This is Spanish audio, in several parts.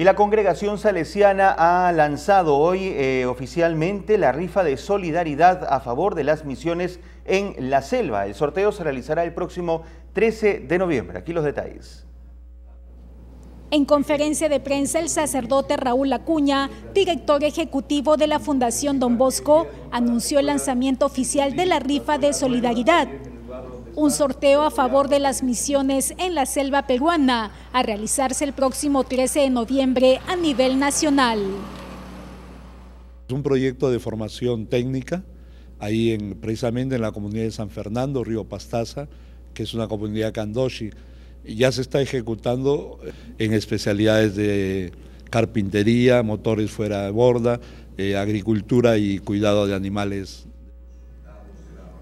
Y la congregación salesiana ha lanzado hoy eh, oficialmente la rifa de solidaridad a favor de las misiones en la selva. El sorteo se realizará el próximo 13 de noviembre. Aquí los detalles. En conferencia de prensa, el sacerdote Raúl Acuña, director ejecutivo de la Fundación Don Bosco, anunció el lanzamiento oficial de la rifa de solidaridad un sorteo a favor de las misiones en la selva peruana a realizarse el próximo 13 de noviembre a nivel nacional. Es un proyecto de formación técnica, ahí precisamente en la comunidad de San Fernando, Río Pastaza, que es una comunidad candoshi. Ya se está ejecutando en especialidades de carpintería, motores fuera de borda, eh, agricultura y cuidado de animales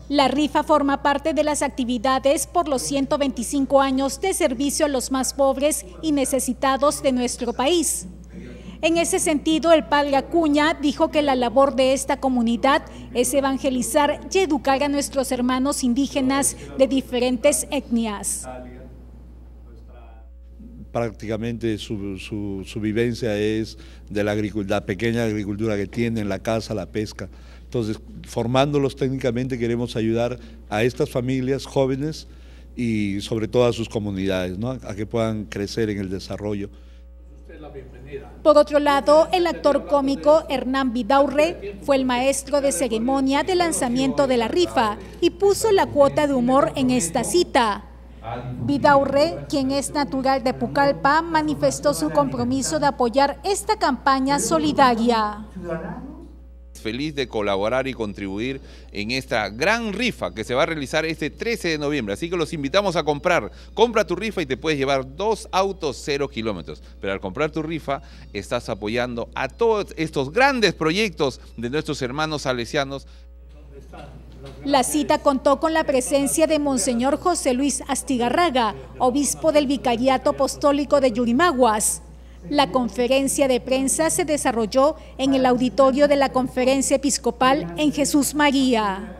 la rifa forma parte de las actividades por los 125 años de servicio a los más pobres y necesitados de nuestro país. En ese sentido, el padre Acuña dijo que la labor de esta comunidad es evangelizar y educar a nuestros hermanos indígenas de diferentes etnias prácticamente su, vivencia es de la, pequeña agricultura que tienen, la casa, la pesca. Entonces, formándolos técnicamente queremos ayudar a estas familias jóvenes y sobre todo a sus comunidades, a que puedan crecer en el desarrollo. Por otro lado, el actor cómico Hernán Vidaurre fue el maestro de ceremonia del lanzamiento de la rifa y puso la cuota de humor en esta cita. Vidaurre, quien es natural de Pucallpa, manifestó su compromiso de apoyar esta campaña solidaria. Feliz de colaborar y contribuir en esta gran rifa que se va a realizar este 13 de noviembre. Así que los invitamos a comprar. Compra tu rifa y te puedes llevar dos autos cero kilómetros. Pero al comprar tu rifa estás apoyando a todos estos grandes proyectos de nuestros hermanos salesianos. La cita contó con la presencia de Monseñor José Luis Astigarraga, obispo del Vicariato Apostólico de Yurimaguas. La conferencia de prensa se desarrolló en el auditorio de la Conferencia Episcopal en Jesús María.